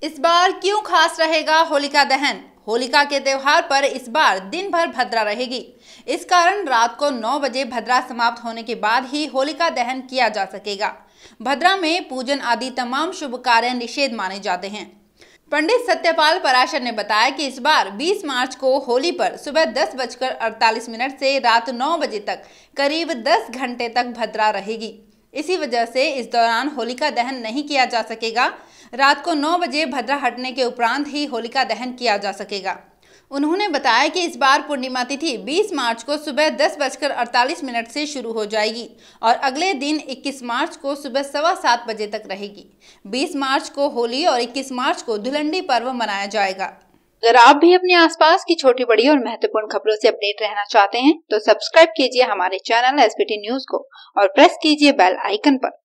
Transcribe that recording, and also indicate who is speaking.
Speaker 1: इस बार क्यों खास रहेगा होलिका दहन होलिका के त्यौहार पर इस बार दिन भर भद्रा रहेगी इस कारण रात को 9 बजे भद्रा समाप्त होने के बाद ही होलिका दहन किया जा सकेगा भद्रा में पूजन आदि तमाम शुभ कार्य निषेध माने जाते हैं पंडित सत्यपाल पराशर ने बताया कि इस बार 20 मार्च को होली पर सुबह दस बजकर अड़तालीस मिनट से रात 9 बजे तक करीब 10 घंटे तक भद्रा रहेगी इसी वजह से इस दौरान होलिका दहन नहीं किया जा सकेगा रात को 9 बजे भद्रा हटने के उपरांत ही होलिका दहन किया जा सकेगा उन्होंने बताया कि इस बार पूर्णिमा तिथि 20 मार्च को सुबह दस बजकर अड़तालीस मिनट से शुरू हो जाएगी और अगले दिन 21 मार्च को सुबह सवा सात बजे तक रहेगी 20 मार्च को होली और 21 मार्च को धुलंडी पर्व मनाया जाएगा अगर आप भी अपने आसपास की छोटी बड़ी और महत्वपूर्ण खबरों से अपडेट रहना चाहते हैं तो सब्सक्राइब कीजिए हमारे चैनल एस न्यूज
Speaker 2: को और प्रेस कीजिए बेल आइकन आरोप